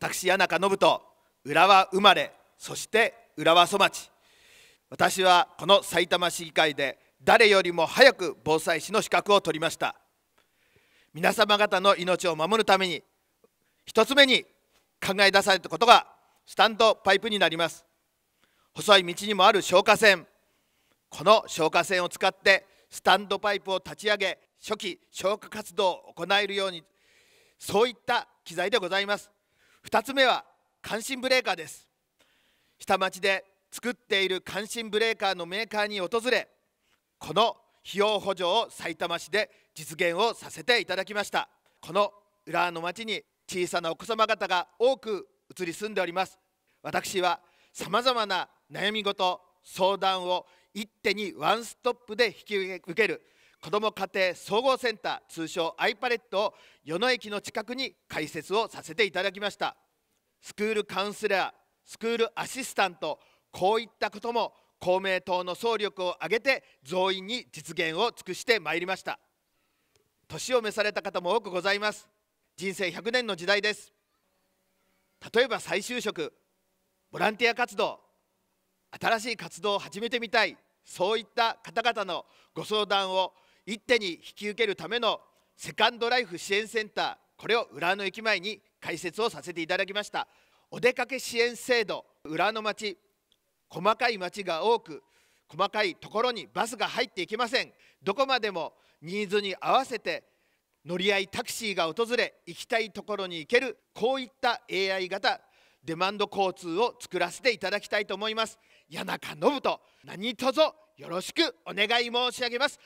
私谷中信人浦和生まれそして浦和育ち私はこのさいたま市議会で誰よりも早く防災士の資格を取りました皆様方の命を守るために1つ目に考え出されたことがスタンドパイプになります細い道にもある消火栓この消火栓を使ってスタンドパイプを立ち上げ初期消火活動を行えるようにそういった機材でございます2つ目は関心ブレーカーです下町で作っている関心ブレーカーのメーカーに訪れこの費用補助をさいたま市で実現をさせていただきましたこの浦和の町に小さなお子様方が多く移り住んでおります私はさまざまな悩み事相談を一手にワンストップで引き受ける子ども家庭総合センター通称アイパレットを与野駅の近くに開設をさせていただきましたスクールカウンセラースクールアシスタントこういったことも公明党の総力を挙げて増員に実現を尽くしてまいりました年を召された方も多くございます人生100年の時代です例えば再就職ボランティア活動新しい活動を始めてみたいそういった方々のご相談を一手に引き受けるためのセカンドライフ支援センターこれを浦和の駅前に開設をさせていただきましたお出かけ支援制度浦和の町細かい町が多く細かいところにバスが入っていきませんどこまでもニーズに合わせて乗り合いタクシーが訪れ行きたいところに行けるこういった AI 型デマンド交通を作らせていただきたいと思います谷中信人何卒よろしくお願い申し上げます